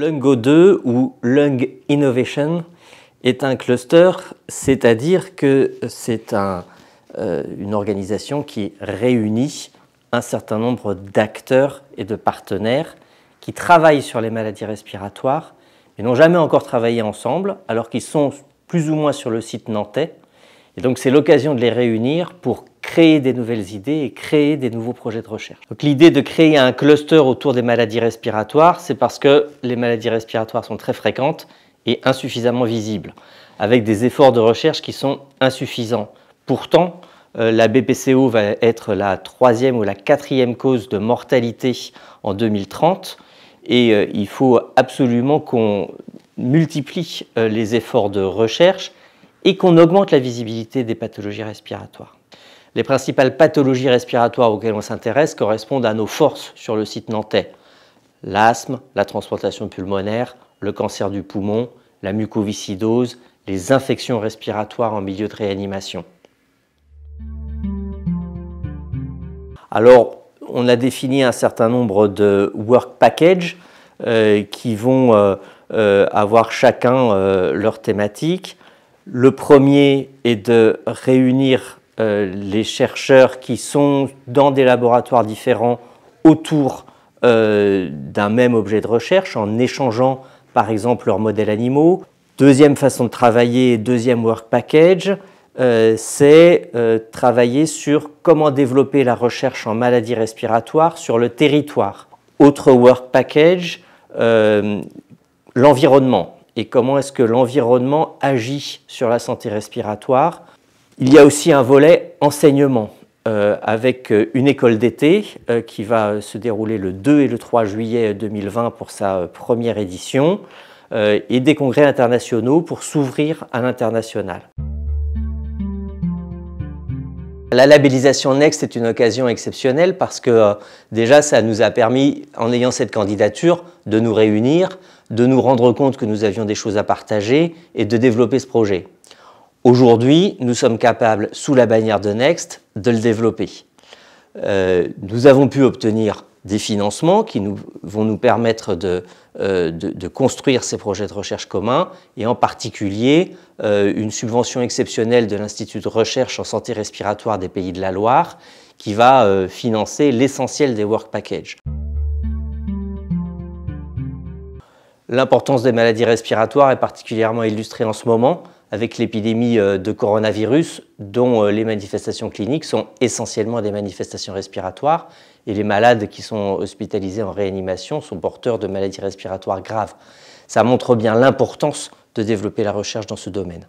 Lungo 2 ou Lung Innovation est un cluster, c'est-à-dire que c'est un, euh, une organisation qui réunit un certain nombre d'acteurs et de partenaires qui travaillent sur les maladies respiratoires, et n'ont jamais encore travaillé ensemble, alors qu'ils sont plus ou moins sur le site nantais. Et donc c'est l'occasion de les réunir pour créer des nouvelles idées et créer des nouveaux projets de recherche. Donc l'idée de créer un cluster autour des maladies respiratoires, c'est parce que les maladies respiratoires sont très fréquentes et insuffisamment visibles, avec des efforts de recherche qui sont insuffisants. Pourtant, euh, la BPCO va être la troisième ou la quatrième cause de mortalité en 2030 et euh, il faut absolument qu'on multiplie euh, les efforts de recherche et qu'on augmente la visibilité des pathologies respiratoires. Les principales pathologies respiratoires auxquelles on s'intéresse correspondent à nos forces sur le site nantais. L'asthme, la transplantation pulmonaire, le cancer du poumon, la mucoviscidose, les infections respiratoires en milieu de réanimation. Alors, on a défini un certain nombre de work packages euh, qui vont euh, euh, avoir chacun leur thématique. Le premier est de réunir euh, les chercheurs qui sont dans des laboratoires différents autour euh, d'un même objet de recherche en échangeant par exemple leurs modèles animaux. Deuxième façon de travailler, deuxième work package, euh, c'est travailler sur comment développer la recherche en maladies respiratoires sur le territoire. Autre work package, l'environnement et comment est-ce que l'environnement agit sur la santé respiratoire. Il y a aussi un volet enseignement euh, avec euh, une école d'été euh, qui va se dérouler le 2 et le 3 juillet 2020 pour sa première édition et des congrès internationaux pour s'ouvrir à l'international. La labellisation Next est une occasion exceptionnelle parce que déjà ça nous a permis, en ayant cette candidature, de nous réunir, de nous rendre compte que nous avions des choses à partager et de développer ce projet. Aujourd'hui, nous sommes capables, sous la bannière de Next, de le développer. Euh, nous avons pu obtenir des financements qui vont nous permettre euh, de, construire ces projets de recherche communs et en particulier euh, une subvention exceptionnelle de l'Institut de recherche en santé respiratoire des Pays de la Loire qui va financer l'essentiel des work packages. L'importance des maladies respiratoires est particulièrement illustrée en ce moment avec l'épidémie euh, de coronavirus, dont euh, les manifestations cliniques sont essentiellement des manifestations respiratoires, et les malades qui sont hospitalisés en réanimation sont porteurs de maladies respiratoires graves. Ça montre bien l'importance de développer la recherche dans ce domaine.